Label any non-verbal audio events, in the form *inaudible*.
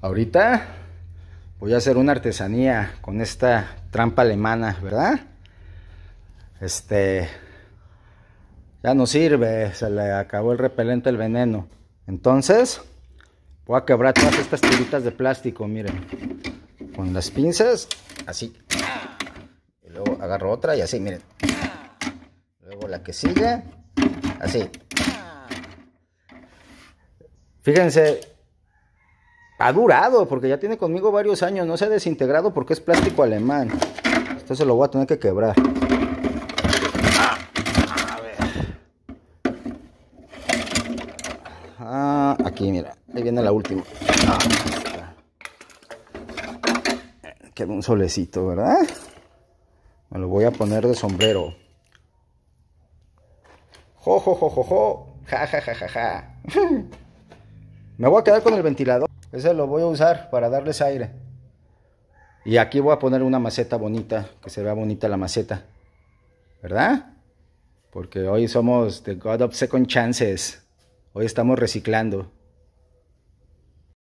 Ahorita voy a hacer una artesanía con esta trampa alemana, ¿verdad? Este ya no sirve, se le acabó el repelente, el veneno. Entonces, voy a quebrar todas estas tiritas de plástico, miren. Con las pinzas, así. Y luego agarro otra y así, miren. Luego la que sigue, así. Fíjense, ha durado, porque ya tiene conmigo varios años, no se ha desintegrado porque es plástico alemán. se lo voy a tener que quebrar. A ah, ver. aquí, mira, ahí viene la última. Ah, Queda un solecito, ¿verdad? Me lo voy a poner de sombrero. Jo, jo, jo, jo, jo. Ja, ja, ja, ja, ja. *laughs* Me voy a quedar con el ventilador. Ese lo voy a usar para darles aire. Y aquí voy a poner una maceta bonita, que se vea bonita la maceta. ¿Verdad? Porque hoy somos The God of Second Chances. Hoy estamos reciclando.